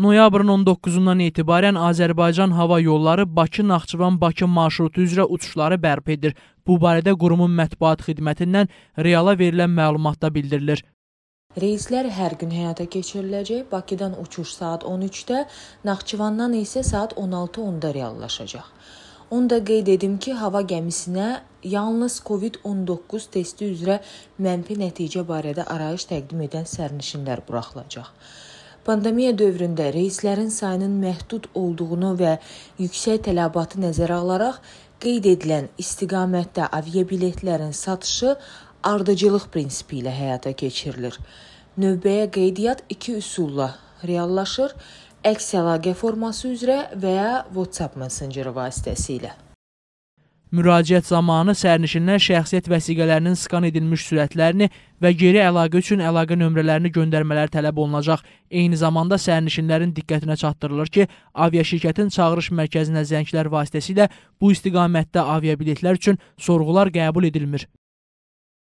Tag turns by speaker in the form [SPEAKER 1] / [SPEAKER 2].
[SPEAKER 1] Noyabrın 19-dan etibarən Azərbaycan Hava Yolları Bakı-Naxçıvan-Bakı marşrutu üzrə uçuşları bərpa edir. Bu barədə qurumun mətbuat xidmətindən reala verilən məlumatda bildirilir.
[SPEAKER 2] Reyslər hər gün həyata keçiriləcək. Bakıdan uçuş saat 13-də, Naxçıvandan isə saat 16:10-da reallaşacaq. Onu da qeyd edim ki, hava gəmisinə yalnız COVID-19 testi üzrə mənfi nəticə barədə arayış təqdim edən sərnişinlər buraxılacaq. Pandemiya dövründə reyslərin sayının məhdud olduğunu və yüksək tələbatı nəzərə alaraq qeyd edilən istiqamətdə aviabiletlərin satışı ardıcıllıq prinsipi ilə həyata keçirilir. Növbəyə qeydiyyat iki üsulla reallaşır: əks əlaqə forması üzrə və ya WhatsApp messencer vasitəsilə.
[SPEAKER 1] Müraciət zamanı sərnişinlər şəxsiyyət vəsiqələrinin skan edilmiş sürətlərini və geri əlaqə üçün əlaqə nömrələrini göndərmələri tələb olunacaq. Eyni zamanda sərnişinlərin diqqətinə çatdırılır ki, aviaşirkətin çağırış mərkəzinə zənglər vasitəsilə bu istiqamətdə aviabiletlər üçün sorğular qəbul edilmir.